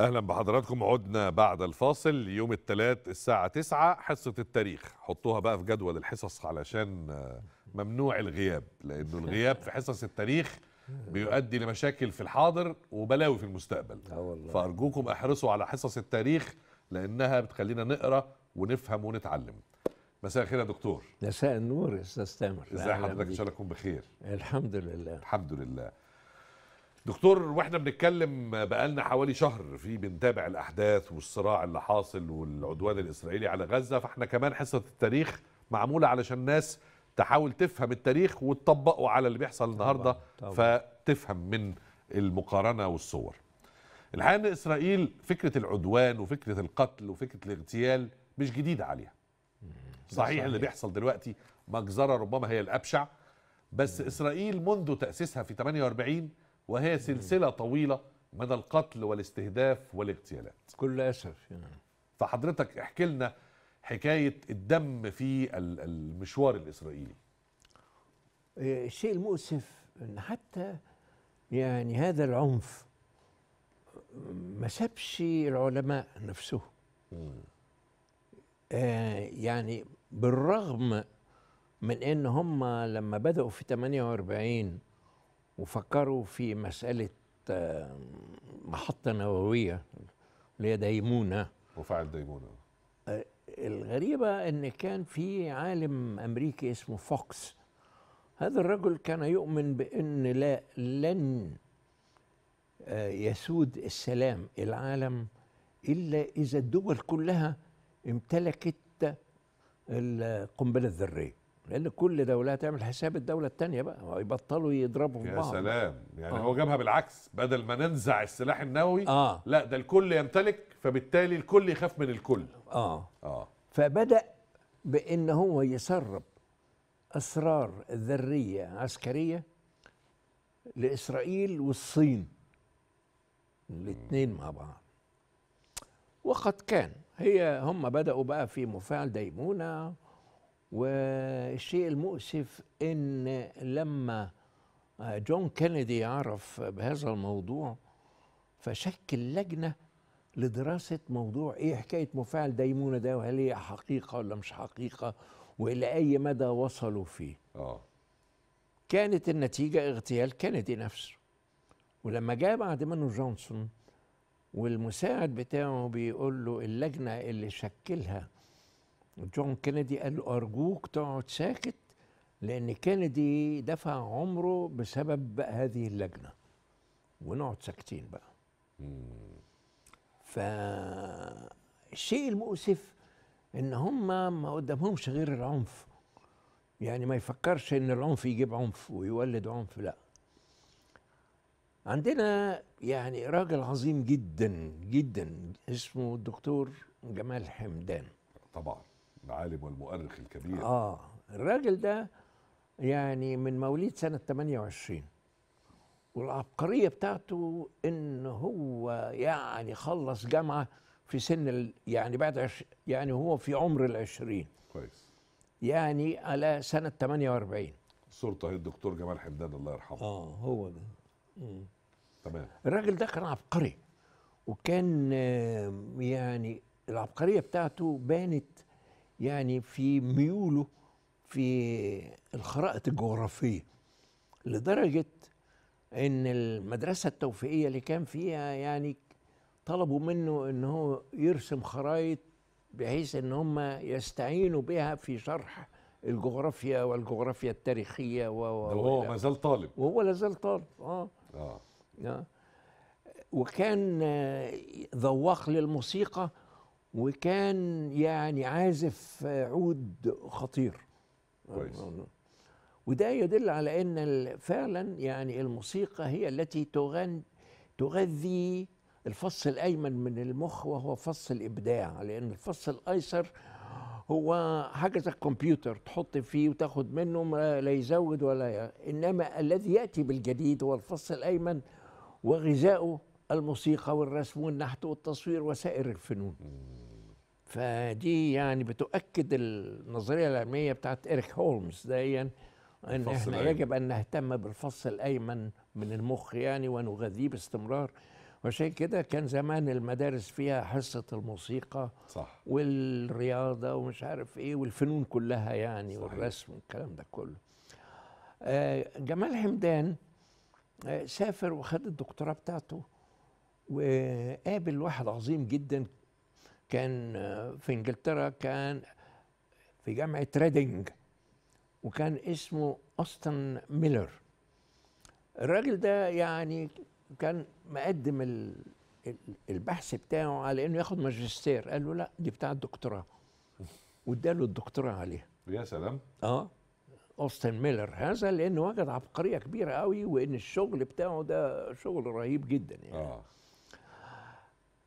اهلا بحضراتكم عدنا بعد الفاصل يوم الثلاث الساعه 9 حصه التاريخ حطوها بقى في جدول الحصص علشان آه، ممنوع الغياب لانه الغياب في حصص التاريخ بيؤدي لمشاكل في الحاضر وبلاوي في المستقبل آه، فارجوكم احرصوا على حصص التاريخ لانها بتخلينا نقرا ونفهم ونتعلم مساء الخير يا دكتور مساء النور يا استاذ تامر ازي حضرتك ان شاء الله تكون بخير الحمد لله الحمد لله دكتور واحنا بنتكلم بقالنا حوالي شهر في بنتابع الاحداث والصراع اللي حاصل والعدوان الاسرائيلي على غزه فاحنا كمان حصه التاريخ معموله علشان الناس تحاول تفهم التاريخ وتطبقه على اللي بيحصل النهارده فتفهم من المقارنه والصور. الحقيقه ان اسرائيل فكره العدوان وفكره القتل وفكره الاغتيال مش جديده عليها. صحيح, اللي بيحصل دلوقتي مجزره ربما هي الابشع بس اسرائيل منذ تاسيسها في 48 وهي سلسله طويله من القتل والاستهداف والاغتيالات كل اسف يعني. فحضرتك احكي لنا حكايه الدم في المشوار الاسرائيلي آه، الشيء المؤسف ان حتى يعني هذا العنف ما سابش العلماء نفسهم آه يعني بالرغم من ان هم لما بداوا في 48 وفكروا في مسألة آه، محطة نووية اللي هي ديمونة مفاعل ديمونة آه، الغريبة أن كان في عالم أمريكي اسمه فوكس هذا الرجل كان يؤمن بأن لا لن آه، يسود السلام العالم إلا إذا الدول كلها امتلكت القنبلة الذرية لان كل دوله هتعمل حساب الدوله الثانيه بقى يبطلوا يضربوا في بعض يا سلام يعني آه. هو جابها بالعكس بدل ما ننزع السلاح النووي آه. لا ده الكل يمتلك فبالتالي الكل يخاف من الكل اه اه فبدا بان هو يسرب اسرار ذريه عسكريه لاسرائيل والصين الاثنين مع بعض وقد كان هي هم بداوا بقى في مفاعل ديمونه والشيء المؤسف ان لما جون كينيدي يعرف بهذا الموضوع فشكل لجنه لدراسه موضوع ايه حكايه مفاعل ديمونه ده وهل هي حقيقه ولا مش حقيقه والى اي مدى وصلوا فيه اه كانت النتيجه اغتيال كينيدي نفسه ولما جاء بعد منه جونسون والمساعد بتاعه بيقول له اللجنه اللي شكلها جون كينيدي قال له أرجوك تقعد ساكت لأن كينيدي دفع عمره بسبب هذه اللجنة ونقعد ساكتين بقى فالشيء المؤسف ان هم ما قدامهمش غير العنف يعني ما يفكرش ان العنف يجيب عنف ويولد عنف لا عندنا يعني راجل عظيم جدا جدا اسمه الدكتور جمال حمدان طبعا العالم والمؤرخ الكبير اه الراجل ده يعني من مواليد سنه 28 والعبقريه بتاعته ان هو يعني خلص جامعه في سن يعني بعد عش يعني هو في عمر العشرين كويس يعني على سنه 48 السلطه هي الدكتور جمال حمدان الله يرحمه اه هو ده تمام الراجل ده كان عبقري وكان يعني العبقريه بتاعته بانت يعني في ميوله في الخرائط الجغرافية لدرجة ان المدرسة التوفيقية اللي كان فيها يعني طلبوا منه ان هو يرسم خرائط بحيث ان هم يستعينوا بها في شرح الجغرافيا والجغرافيا التاريخية و وهو ما زال طالب وهو لا زال طالب اه اه, آه. وكان ذواق للموسيقى وكان يعني عازف عود خطير كويس آه، آه، آه. وده يدل على ان فعلا يعني الموسيقى هي التي تغن تغذي الفص الايمن من المخ وهو فص الابداع لان الفص الايسر هو حاجه زي الكمبيوتر تحط فيه وتاخد منه ما لا يزود ولا ي... انما الذي ياتي بالجديد هو الفص الايمن وغذاؤه الموسيقى والرسم والنحت والتصوير وسائر الفنون فدي يعني بتؤكد النظريه العلميه بتاعت ايريك هولمز دايما ان احنا يجب ان نهتم بالفص الايمن من المخ يعني ونغذيه باستمرار وعشان كده كان زمان المدارس فيها حصه الموسيقى صح والرياضه ومش عارف ايه والفنون كلها يعني صحيح. والرسم والكلام ده كله آه جمال حمدان آه سافر وخد الدكتوراه بتاعته وقابل واحد عظيم جدا كان في انجلترا كان في جامعه ريدنج وكان اسمه أستن ميلر الراجل ده يعني كان مقدم البحث بتاعه على انه ياخد ماجستير قال له لا دي بتاع الدكتوراه واداله الدكتوراه عليها يا سلام اه اوستن ميلر هذا لانه وجد عبقريه كبيره قوي وان الشغل بتاعه ده شغل رهيب جدا يعني آه.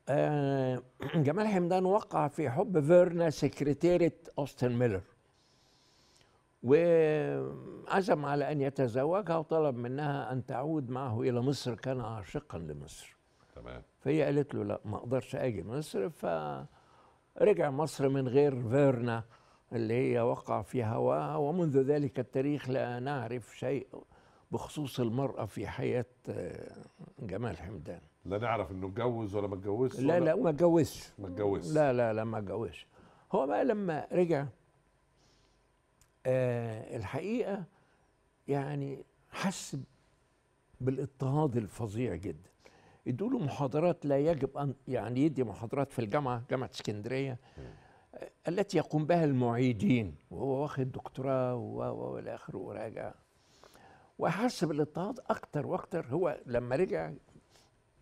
آه، جمال حمدان وقع في حب فيرنا سكرتيرة أوستن ميلر وعزم على أن يتزوجها وطلب منها أن تعود معه إلى مصر كان عاشقا لمصر تمام فهي قالت له لا ما أقدرش أجي مصر فرجع مصر من غير فيرنا اللي هي وقع في هواها ومنذ ذلك التاريخ لا نعرف شيء بخصوص المرأة في حياة آه، جمال حمدان لا نعرف انه اتجوز ولا ما اتجوزش لا لا ما اتجوزش ما اتجوزش لا لا لا ما اتجوزش هو بقى لما رجع آه الحقيقة يعني حس بالاضطهاد الفظيع جدا ادوا له محاضرات لا يجب ان يعني يدي محاضرات في الجامعه جامعه اسكندريه آه، التي يقوم بها المعيدين وهو واخد دكتوراه والى اخره وراجع وحس بالاضطهاد اكتر واكتر هو لما رجع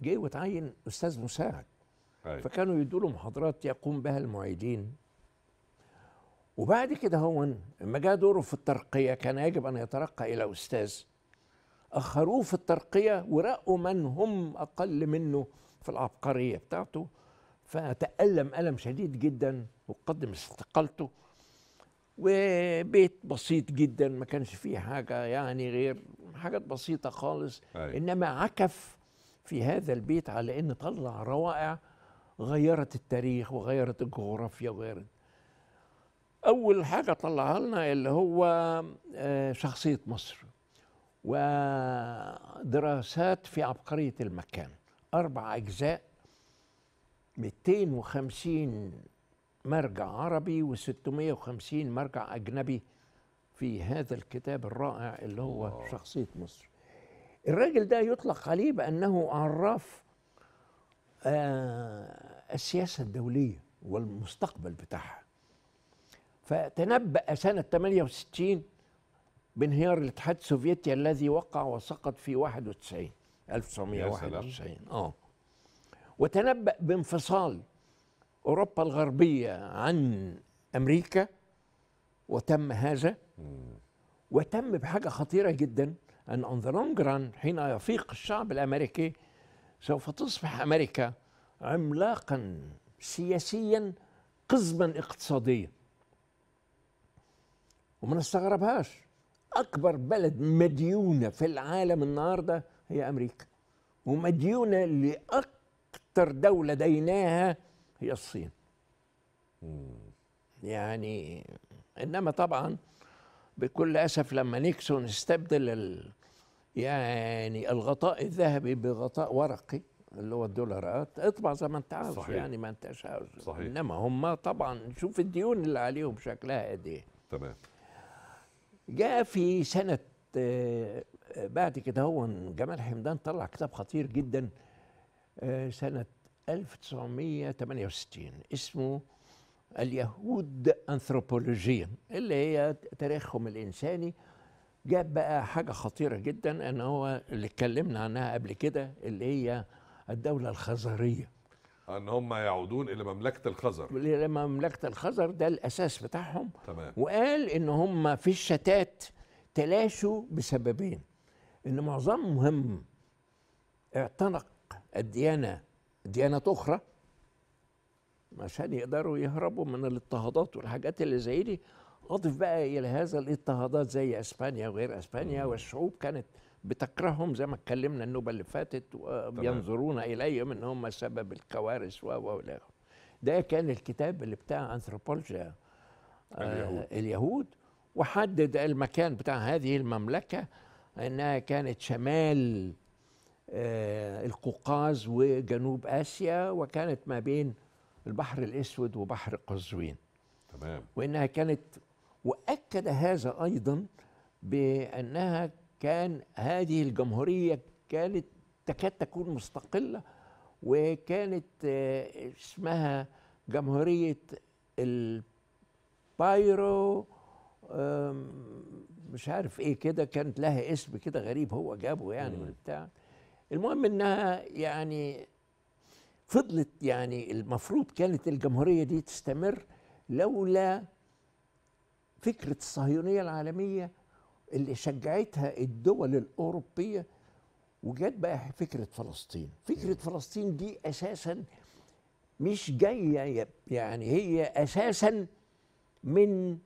جه وتعين استاذ مساعد أيوة. فكانوا يدوا له محاضرات يقوم بها المعيدين وبعد كده هو لما جاء دوره في الترقيه كان يجب ان يترقى الى استاذ اخروه في الترقيه ورقوا من هم اقل منه في العبقريه بتاعته فتالم الم شديد جدا وقدم استقالته وبيت بسيط جدا ما كانش فيه حاجة يعني غير حاجات بسيطة خالص أي. أيوة. إنما عكف في هذا البيت على إن طلع روائع غيرت التاريخ وغيرت الجغرافيا وغيرت أول حاجة طلعها لنا اللي هو آه، شخصية مصر ودراسات في عبقرية المكان أربع أجزاء 250 مرجع عربي و650 مرجع أجنبي في هذا الكتاب الرائع اللي هو أوه. شخصية مصر الراجل ده يطلق عليه بأنه عراف آه السياسة الدولية والمستقبل بتاعها فتنبأ سنة 68 بانهيار الاتحاد السوفيتي الذي وقع وسقط في 91 1991 اه وتنبأ بانفصال أوروبا الغربية عن أمريكا وتم هذا وتم بحاجة خطيرة جدا أن أون ذا لونج حين يفيق الشعب الأمريكي سوف تصبح أمريكا عملاقا سياسيا قزما اقتصاديا وما نستغربهاش أكبر بلد مديونة في العالم النهاردة هي أمريكا ومديونة لأكثر دولة ديناها هي الصين يعني انما طبعا بكل اسف لما نيكسون استبدل ال يعني الغطاء الذهبي بغطاء ورقي اللي هو الدولارات اطبع زي ما انت عاوز صحيح. يعني ما انتش عاوز صحيح. انما هم طبعا شوف الديون اللي عليهم شكلها قد ايه تمام جاء في سنه آه، بعد كده هو جمال حمدان طلع كتاب خطير جدا آه، سنه 1968 اسمه اليهود أنثروبولوجيا اللي هي تاريخهم الإنساني جاب بقى حاجة خطيرة جدا أن هو اللي اتكلمنا عنها قبل كده اللي هي الدولة الخزرية ان هم يعودون الى مملكه الخزر الى مملكه الخزر ده الاساس بتاعهم تمام. وقال ان هم في الشتات تلاشوا بسببين ان معظمهم اعتنق الديانه ديانات اخرى عشان يقدروا يهربوا من الاضطهادات والحاجات اللي زي دي اضف بقى الى هذا الاضطهادات زي اسبانيا وغير اسبانيا والشعوب كانت بتكرههم زي ما اتكلمنا النوبه اللي فاتت وينظرون اليهم ان هم سبب الكوارث و و ده كان الكتاب اللي بتاع انثروبولوجيا آه، اليهود. آه اليهود وحدد المكان بتاع هذه المملكه انها كانت شمال آه، القوقاز وجنوب اسيا وكانت ما بين البحر الاسود وبحر قزوين تمام وانها كانت واكد هذا ايضا بانها كان هذه الجمهوريه كانت تكاد تكون مستقله وكانت آه، اسمها جمهوريه البايرو مش عارف ايه كده كانت لها اسم كده غريب هو جابه يعني وبتاع المهم انها يعني فضلت يعني المفروض كانت الجمهوريه دي تستمر لولا فكره الصهيونيه العالميه اللي شجعتها الدول الاوروبيه وجت بقى فكره فلسطين فكره فلسطين دي اساسا مش جايه يعني هي اساسا من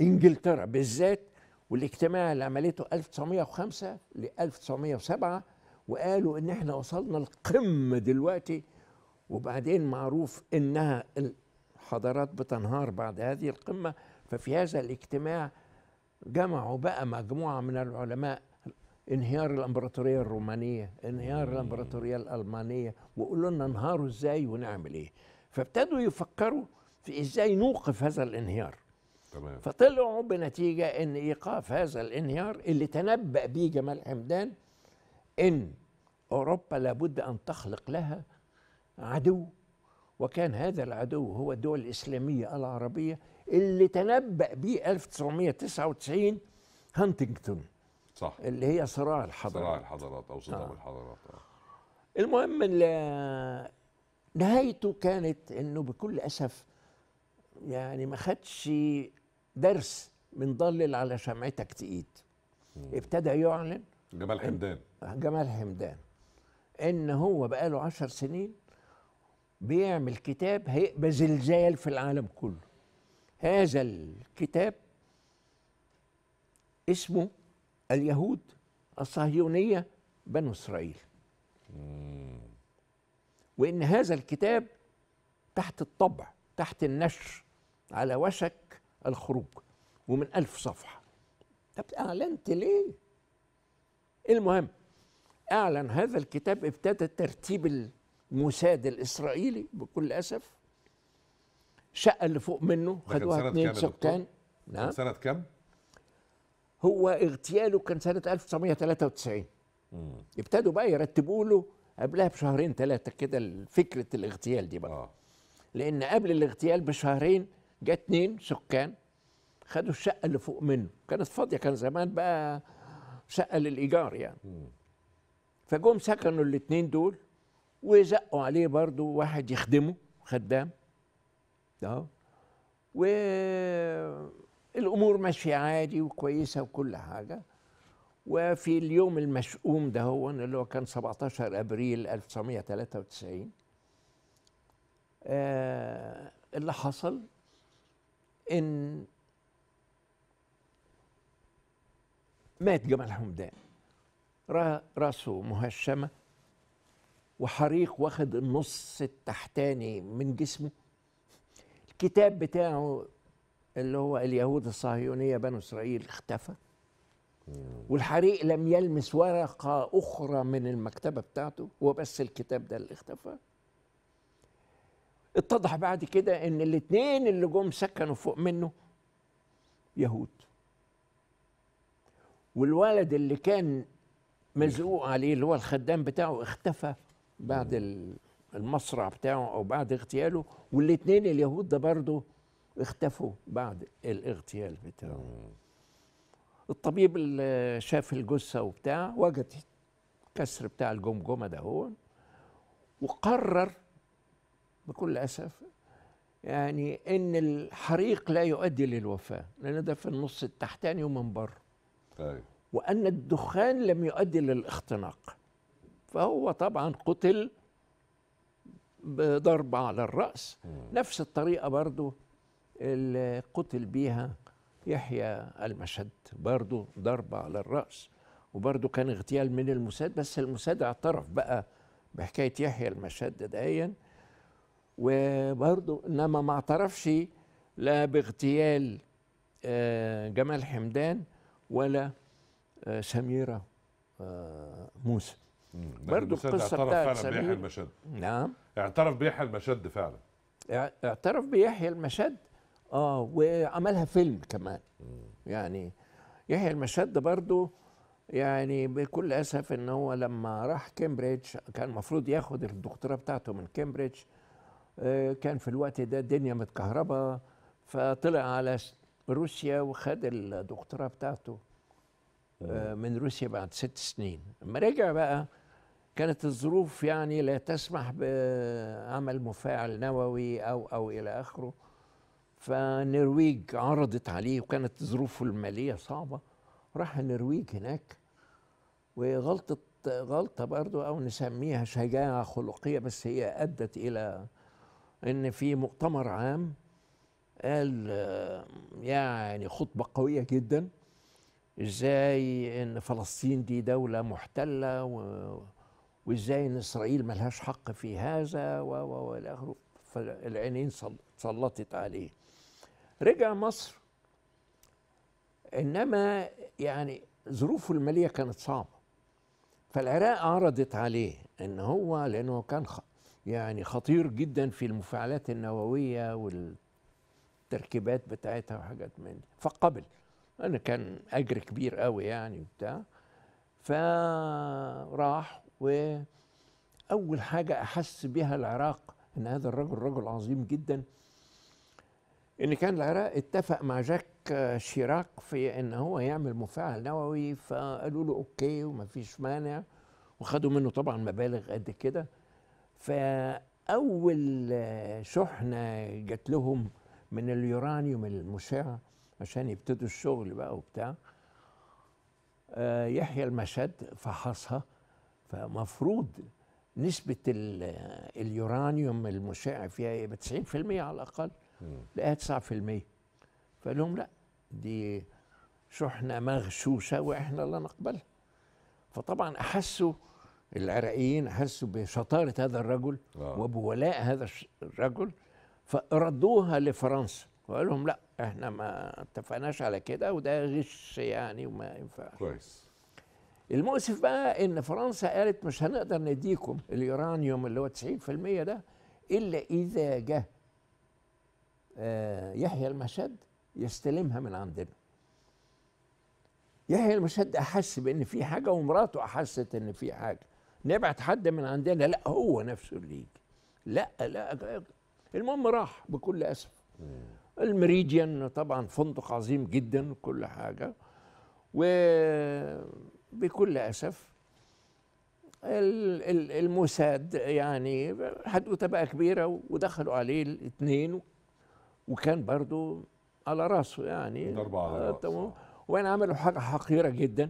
انجلترا بالذات والاجتماع اللي عملته 1905 ل 1907 وقالوا ان احنا وصلنا القمه دلوقتي وبعدين معروف انها الحضارات بتنهار بعد هذه القمه ففي هذا الاجتماع جمعوا بقى مجموعه من العلماء انهيار الامبراطوريه الرومانيه انهيار الامبراطوريه الالمانيه وقولوا لنا انهاروا ازاي ونعمل ايه فابتدوا يفكروا في ازاي نوقف هذا الانهيار تمام فطلعوا بنتيجه ان ايقاف هذا الانهيار اللي تنبأ به جمال حمدان ان أوروبا لابد أن تخلق لها عدو وكان هذا العدو هو الدول الإسلامية العربية اللي تنبأ به 1999 هانتنجتون صح اللي هي صراع الحضارات صراع الحضارات أو صدام آه. الحضارات آه. المهم نهايته كانت انه بكل اسف يعني ما خدش درس من ضلل على شمعتك تقيد ابتدى يعلن جمال حمدان جمال حمدان ان هو بقاله عشر سنين بيعمل كتاب هيبقى زلزال في العالم كله هذا الكتاب اسمه اليهود الصهيونية بنو إسرائيل وإن هذا الكتاب تحت الطبع تحت النشر على وشك الخروج ومن ألف صفحة طب أعلنت ليه المهم أعلن هذا الكتاب ابتدى ترتيب الموساد الإسرائيلي بكل أسف الشقة اللي فوق منه خدوها اثنين سكان نعم سنة كم؟ هو اغتياله كان سنة 1993 مم. ابتدوا بقى يرتبوا له قبلها بشهرين ثلاثة كده فكرة الاغتيال دي بقى آه. لأن قبل الاغتيال بشهرين جاء اتنين سكان خدوا الشقة اللي فوق منه كانت فاضية كان زمان بقى شقة للإيجار يعني مم. فجم سكنوا الاثنين دول وزقوا عليه برضو واحد يخدمه خدام اه والامور ماشيه عادي وكويسه وكل حاجه وفي اليوم المشؤوم ده هو اللي هو كان 17 ابريل 1993 آه اللي حصل ان مات جمال حمدان رأى راسه مهشمة وحريق واخد النص التحتاني من جسمه الكتاب بتاعه اللي هو اليهود الصهيونية بنو إسرائيل اختفى والحريق لم يلمس ورقة أخرى من المكتبة بتاعته هو بس الكتاب ده اللي اختفى اتضح بعد كده ان الاثنين اللي جم سكنوا فوق منه يهود والولد اللي كان مزقوق عليه اللي هو الخدام بتاعه اختفى بعد المصرع بتاعه او بعد اغتياله والاثنين اليهود ده برضه اختفوا بعد الاغتيال بتاعه الطبيب اللي شاف الجثه وبتاع وجد كسر بتاع الجمجمه ده هو وقرر بكل اسف يعني ان الحريق لا يؤدي للوفاه لان ده في النص التحتاني ومن بره ايوه وأن الدخان لم يؤدي للاختناق فهو طبعا قتل بضربة على الرأس نفس الطريقة برضو اللي قتل بيها يحيى المشد برضو ضربة على الرأس وبرضو كان اغتيال من المساد بس المساد اعترف بقى بحكاية يحيى المشد دايا وبرضو إنما ما اعترفش لا باغتيال آه، جمال حمدان ولا آه، سميره آه، موسى برضه القصه بتاعت سمير المشد نعم اعترف بيحيى المشد فعلا اعترف بيحيى المشد اه وعملها فيلم كمان مم. يعني يحيى المشد برضه يعني بكل اسف ان هو لما راح كامبريدج كان المفروض ياخد الدكتوراه بتاعته من كامبريدج آه، كان في الوقت ده الدنيا متكهربه فطلع على روسيا وخد الدكتوراه بتاعته آه. آه، من روسيا بعد ست سنين لما رجع بقى كانت الظروف يعني لا تسمح بعمل مفاعل نووي او او الى اخره فالنرويج عرضت عليه وكانت ظروفه الماليه صعبه راح النرويج هناك وغلطه غلطه برضو او نسميها شجاعه خلقيه بس هي ادت الى ان في مؤتمر عام قال آه، يعني خطبه قويه جدا ازاي ان فلسطين دي دوله محتله و... وازاي ان اسرائيل ملهاش حق في هذا و و والى اخره فالعينين سلطت عليه رجع مصر انما يعني ظروفه الماليه كانت صعبه فالعراق عرضت عليه ان هو لانه كان يعني خطير جدا في المفاعلات النوويه والتركيبات بتاعتها وحاجات من دي فقبل انا كان اجر كبير قوي يعني وبتاع فراح واول حاجه احس بها العراق ان هذا الرجل رجل عظيم جدا ان كان العراق اتفق مع جاك شيراك في ان هو يعمل مفاعل نووي فقالوا له اوكي ومفيش مانع وخدوا منه طبعا مبالغ قد كده فاول شحنه جات لهم من اليورانيوم المشع عشان يبتدوا الشغل بقى وبتاع آه يحيى المشد فحصها فمفروض نسبة اليورانيوم المشع فيها إيه؟ يبقى 90% على الأقل لقاها 9% فقال لهم لا دي شحنة مغشوشة وإحنا لا نقبلها فطبعا أحسوا العراقيين أحسوا بشطارة هذا الرجل آه. وبولاء هذا الرجل فردوها لفرنسا وقال لهم لا احنا ما اتفقناش على كده وده غش يعني وما ينفعش كويس المؤسف بقى ان فرنسا قالت مش هنقدر نديكم اليورانيوم اللي هو 90% ده الا اذا جه آه يحيى المشد يستلمها من عندنا يحيى المشد احس بان في حاجه ومراته احست ان في حاجه نبعت حد من عندنا لا هو نفسه اللي يجي لا لا المهم راح بكل اسف المريديان طبعا فندق عظيم جدا كل حاجة وبكل أسف الموساد يعني حدوته بقى كبيرة ودخلوا عليه الاثنين وكان برضو على راسه يعني أربعة على آه، راسه وين عملوا حاجة حقيرة جدا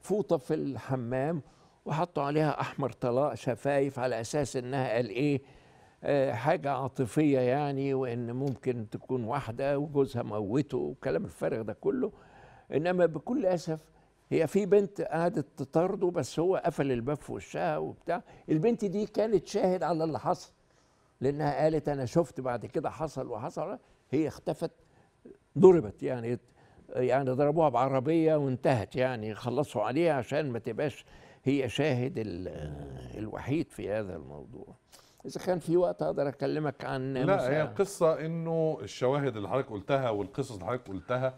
فوطة في الحمام وحطوا عليها أحمر طلاء شفايف على أساس إنها قال إيه آه، حاجة عاطفية يعني وإن ممكن تكون واحدة وجوزها موته والكلام الفارغ ده كله إنما بكل أسف هي في بنت قعدت تطارده بس هو قفل الباب في وشها وبتاع البنت دي كانت شاهد على اللي حصل لأنها قالت أنا شفت بعد كده حصل وحصل هي اختفت ضربت يعني يعني ضربوها بعربية وانتهت يعني خلصوا عليها عشان ما تبقاش هي شاهد الوحيد في هذا الموضوع اذا كان في وقت اقدر اكلمك عن لا مساعدة. هي القصه انه الشواهد اللي حضرتك قلتها والقصص اللي حضرتك قلتها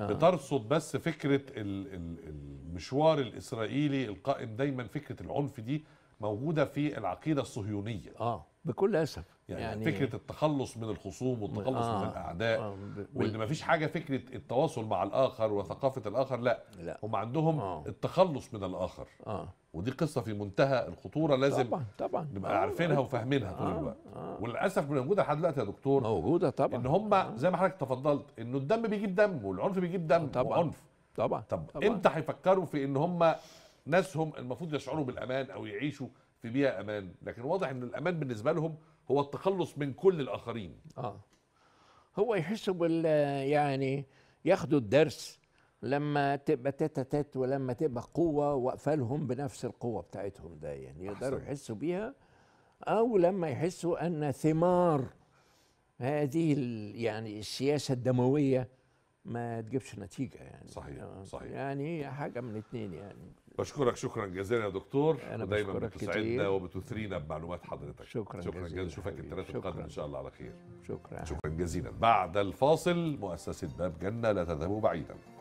آه. بترصد بس فكره المشوار الاسرائيلي القائم دايما فكره العنف دي موجوده في العقيده الصهيونيه اه بكل اسف يعني, يعني فكره التخلص من الخصوم والتخلص آه من الاعداء آه وان فيش حاجه فكره التواصل مع الاخر وثقافه الاخر لا, لا. هم عندهم آه التخلص من الاخر آه ودي قصه في منتهى الخطوره لازم طبعا طبعا نبقى آه عارفينها وفاهمينها طول آه الوقت آه وللاسف موجوده لحد دلوقتي يا دكتور موجوده طبعا ان هم آه. زي ما حضرتك تفضلت انه الدم بيجيب دم والعنف بيجيب دم طبعا وعنف طبعا طب طبعًا امتى هيفكروا في ان هم ناسهم المفروض يشعروا بالامان او يعيشوا في بيئه امان لكن واضح ان الامان بالنسبه لهم هو التخلص من كل الاخرين اه هو يحسوا بال يعني ياخدوا الدرس لما تبقى تاتا ولما تبقى قوه واقفه لهم بنفس القوه بتاعتهم ده يعني يقدروا يحسوا بيها او لما يحسوا ان ثمار هذه يعني السياسه الدمويه ما تجيبش نتيجه يعني صحيح آه. صحيح يعني حاجه من اتنين يعني بشكرك شكرا جزيلا يا دكتور أنا دايما بتسعدنا وبتثرينا بمعلومات حضرتك شكرا, شكرا جزيلا شوفك الثلاثة القادم ان شاء الله على خير شكرا شكرا جزيلا بعد الفاصل مؤسسه باب جنه لا تذهبوا بعيدا